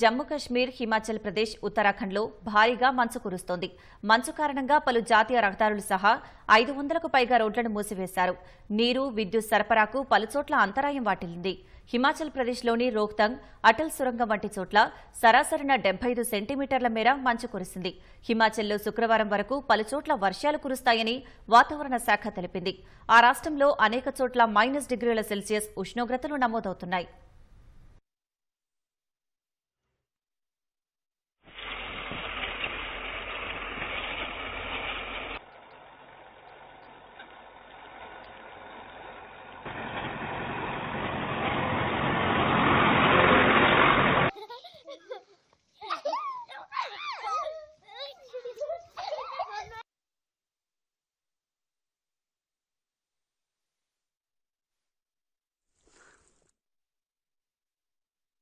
జమ్మూ కశ్మీర్ హిమాచల్ ప్రదేశ్ ఉత్తరాఖండ్లో భారీగా మంచు కురుస్తోంది మంచు కారణంగా పలు జాతీయ రహదారులు సహా ఐదు వందలకు పైగా రోడ్లను మూసివేశారు నీరు విద్యుత్ సరఫరాకు పలుచోట్ల అంతరాయం వాటిల్లింది హిమాచల్ ప్రదేశ్లోని రోహ్తంగ్ అటల్ సురంగం వంటి చోట్ల సరాసరిన డెబ్బై సెంటీమీటర్ల మేర మంచు కురిసింది హిమాచల్లో శుక్రవారం వరకు పలుచోట్ల వర్షాలు కురుస్తాయని వాతావరణ శాఖ తెలిపింది ఆ రాష్ట్రంలో అనేక చోట్ల మైనస్ డిగ్రీల సెల్సియస్ ఉష్ణోగ్రతలు నమోదవుతున్నాయి